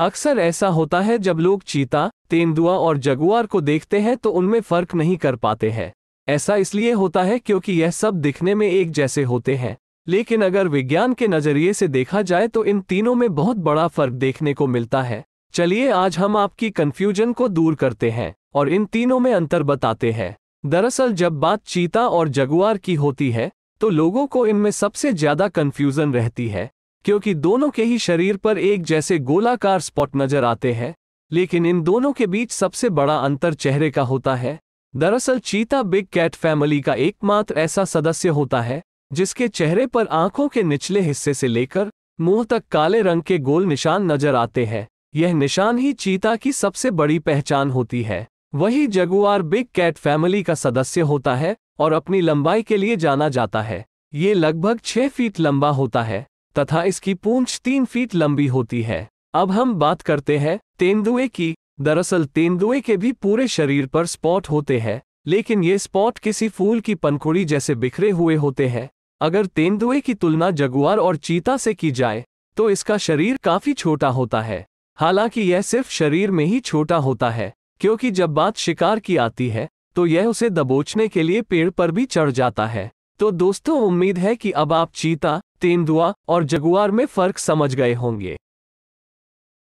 अक्सर ऐसा होता है जब लोग चीता तेंदुआ और जगुआर को देखते हैं तो उनमें फर्क नहीं कर पाते हैं ऐसा इसलिए होता है क्योंकि यह सब दिखने में एक जैसे होते हैं लेकिन अगर विज्ञान के नजरिए से देखा जाए तो इन तीनों में बहुत बड़ा फर्क देखने को मिलता है चलिए आज हम आपकी कन्फ्यूजन को दूर करते हैं और इन तीनों में अंतर बताते हैं दरअसल जब बात चीता और जगुआर की होती है तो लोगों को इनमें सबसे ज्यादा कन्फ़्यूज़न रहती है क्योंकि दोनों के ही शरीर पर एक जैसे गोलाकार स्पॉट नजर आते हैं लेकिन इन दोनों के बीच सबसे बड़ा अंतर चेहरे का होता है दरअसल चीता बिग कैट फैमिली का एकमात्र ऐसा सदस्य होता है जिसके चेहरे पर आंखों के निचले हिस्से से लेकर मुंह तक काले रंग के गोल निशान नजर आते हैं यह निशान ही चीता की सबसे बड़ी पहचान होती है वही जगुआर बिग कैट फैमिली का सदस्य होता है और अपनी लंबाई के लिए जाना जाता है ये लगभग छह फीट लंबा होता है तथा इसकी पूंछ तीन फीट लंबी होती है अब हम बात करते हैं तेंदुए की दरअसल तेंदुए के भी पूरे शरीर पर स्पॉट होते हैं लेकिन ये स्पॉट किसी फूल की पनखुड़ी जैसे बिखरे हुए होते हैं अगर तेंदुए की तुलना जगुआर और चीता से की जाए तो इसका शरीर काफी छोटा होता है हालांकि यह सिर्फ शरीर में ही छोटा होता है क्योंकि जब बात शिकार की आती है तो यह उसे दबोचने के लिए पेड़ पर भी चढ़ जाता है तो दोस्तों उम्मीद है कि अब आप चीता तेंदुआ और जगुआर में फर्क समझ गए होंगे